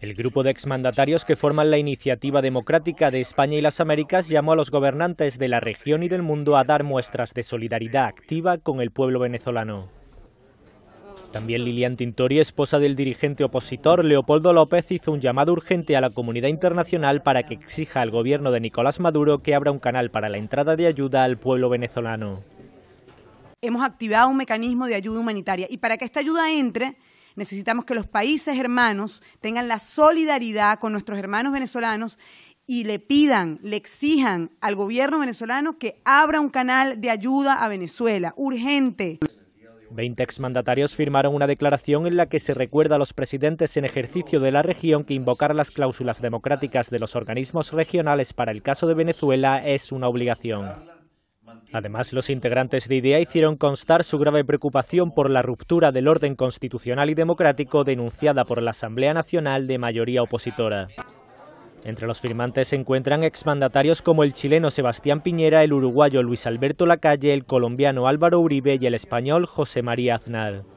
El grupo de exmandatarios que forman la Iniciativa Democrática de España y las Américas llamó a los gobernantes de la región y del mundo a dar muestras de solidaridad activa con el pueblo venezolano. También Lilian Tintori, esposa del dirigente opositor Leopoldo López, hizo un llamado urgente a la comunidad internacional para que exija al gobierno de Nicolás Maduro que abra un canal para la entrada de ayuda al pueblo venezolano. Hemos activado un mecanismo de ayuda humanitaria y para que esta ayuda entre Necesitamos que los países hermanos tengan la solidaridad con nuestros hermanos venezolanos y le pidan, le exijan al gobierno venezolano que abra un canal de ayuda a Venezuela, urgente. Veinte exmandatarios firmaron una declaración en la que se recuerda a los presidentes en ejercicio de la región que invocar las cláusulas democráticas de los organismos regionales para el caso de Venezuela es una obligación. Además, los integrantes de IDEA hicieron constar su grave preocupación por la ruptura del orden constitucional y democrático denunciada por la Asamblea Nacional de mayoría opositora. Entre los firmantes se encuentran exmandatarios como el chileno Sebastián Piñera, el uruguayo Luis Alberto Lacalle, el colombiano Álvaro Uribe y el español José María Aznar.